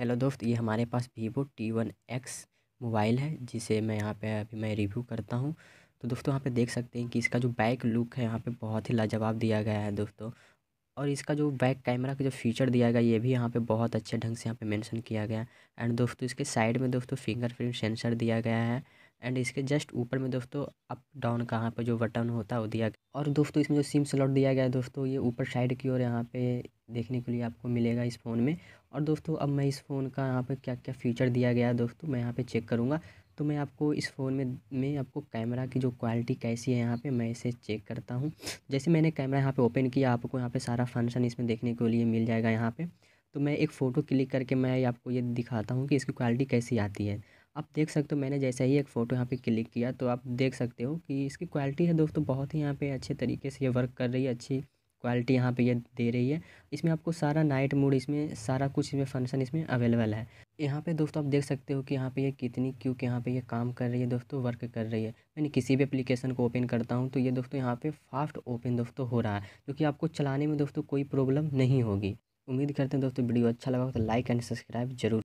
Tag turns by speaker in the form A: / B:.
A: hello दोस्त ये हमारे पास Vivo T one X mobile है जिसे मैं यहाँ पे अभी मैं रिव्यू करता हूँ तो दोस्तों यहाँ पे देख सकते हैं कि इसका जो बैक लुक है यहाँ पे बहुत ही लाजवाब दिया गया है दोस्तों और इसका जो बैक कैमरा का जो फीचर दिया गया ये भी यहाँ पे बहुत अच्छे ढंग से यहाँ पे मेंशन किया गया है एंड दोस्तों इसके साइड में दोस्तों फिंगरप्रिंट सेंसर दिया गया है एंड इसके जस्ट ऊपर में दोस्तों अप डाउन कहाँ पर जो बटन होता है वो दिया गया और दोस्तों इसमें जो सिम स्लॉट दिया गया है दोस्तों ये ऊपर साइड की ओर यहाँ पे देखने के लिए आपको मिलेगा इस फ़ोन में और दोस्तों अब मैं इस फ़ोन का यहाँ पे क्या क्या फ़ीचर दिया गया है दोस्तों मैं यहाँ पे चेक करूँगा तो मैं आपको इस फ़ोन में मैं आपको कैमरा की जो क्वालिटी कैसी है यहाँ पे मैं इसे चेक करता हूँ जैसे मैंने कैमरा यहाँ पे ओपन किया आपको यहाँ पे सारा फंक्शन इसमें देखने के लिए मिल जाएगा यहाँ पे तो मैं एक फ़ोटो क्लिक करके मैं आपको ये दिखाता हूँ कि इसकी क्वालिटी कैसी आती है आप देख सकते हो मैंने जैसे ही एक फ़ोटो यहाँ पे क्लिक किया तो आप देख सकते हो कि इसकी क्वालिटी है दोस्तों बहुत ही यहाँ पे अच्छे तरीके से ये वर्क कर रही है अच्छी क्वालिटी यहाँ पे ये दे रही है इसमें आपको सारा नाइट मूड इसमें सारा कुछ इसमें फंक्शन इसमें अवेलेबल है यहाँ पे दोस्तों आप देख सकते हो कि यहाँ पे ये कितनी क्योंकि यहाँ पे ये काम कर रही है दोस्तों वर्क कर रही है मैंने किसी भी एप्लीकेशन को ओपन करता हूँ तो ये दोस्तों यहाँ पे फास्ट ओपन दोस्तों हो रहा है क्योंकि आपको चलाने में दोस्तों कोई प्रॉब्लम नहीं होगी उम्मीद करते हैं दोस्तों वीडियो अच्छा लगा हो तो लाइक एंड सब्सक्राइब जरूर